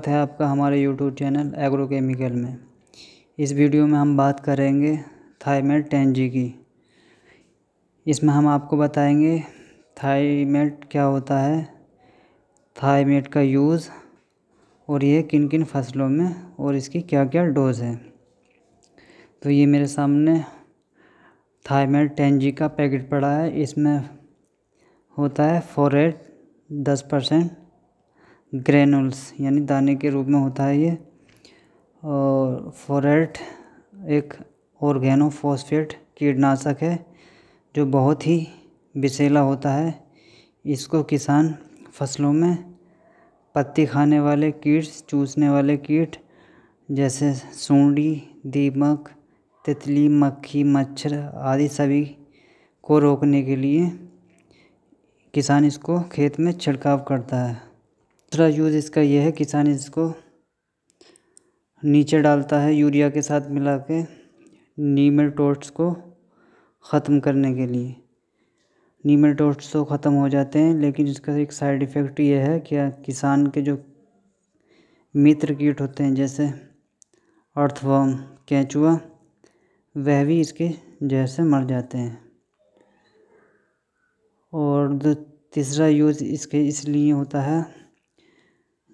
स्वागत है आपका हमारे यूट्यूब चैनल एग्रोकेमिकल में इस वीडियो में हम बात करेंगे थाईमेट जी की इसमें हम आपको बताएंगे थाईमेट क्या होता है थाईमेट का यूज़ और ये किन किन फसलों में और इसकी क्या क्या डोज है तो ये मेरे सामने थाईमेट जी का पैकेट पड़ा है इसमें होता है फोरेट दस परसेंट ग्रेनुल्स यानी दाने के रूप में होता है ये और फोरेट एक ऑर्गेनोफॉस्फेट कीटनाशक है जो बहुत ही विषैला होता है इसको किसान फसलों में पत्ती खाने वाले कीट चूसने वाले कीट जैसे सूंडी दीमक तितली मक्खी मच्छर आदि सभी को रोकने के लिए किसान इसको खेत में छिड़काव करता है दूसरा यूज़ इसका यह है किसान इसको नीचे डालता है यूरिया के साथ मिला के टोट्स को ख़त्म करने के लिए टोट्स तो ख़त्म हो जाते हैं लेकिन इसका एक साइड इफ़ेक्ट ये है कि किसान के जो मित्र कीट होते हैं जैसे अर्थवर्म कैचुआ वह भी इसके जहर से मर जाते हैं और तीसरा यूज़ इसके इसलिए होता है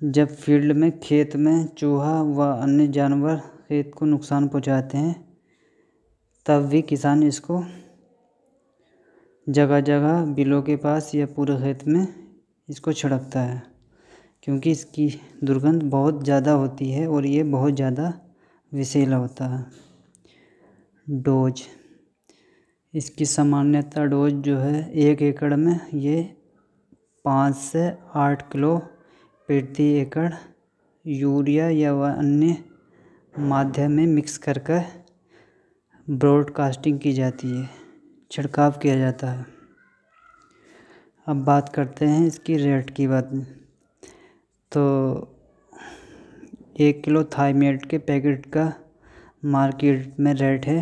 जब फील्ड में खेत में चूहा व अन्य जानवर खेत को नुकसान पहुँचाते हैं तब भी किसान इसको जगह जगह बिलों के पास या पूरे खेत में इसको छिड़कता है क्योंकि इसकी दुर्गंध बहुत ज़्यादा होती है और ये बहुत ज़्यादा विषैला होता है डोज इसकी सामान्यतः डोज जो है एक एकड़ में ये पाँच से आठ किलो प्रति एकड़ यूरिया या अन्य माध्यम में मिक्स कर कर ब्रॉडकास्टिंग की जाती है छिड़काव किया जाता है अब बात करते हैं इसकी रेट की बात तो एक किलो थाईमेट के पैकेट का मार्केट में रेट है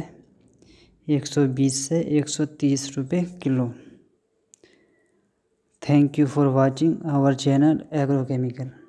120 से 130 रुपए kilo Thank you for watching our channel Agrochemical.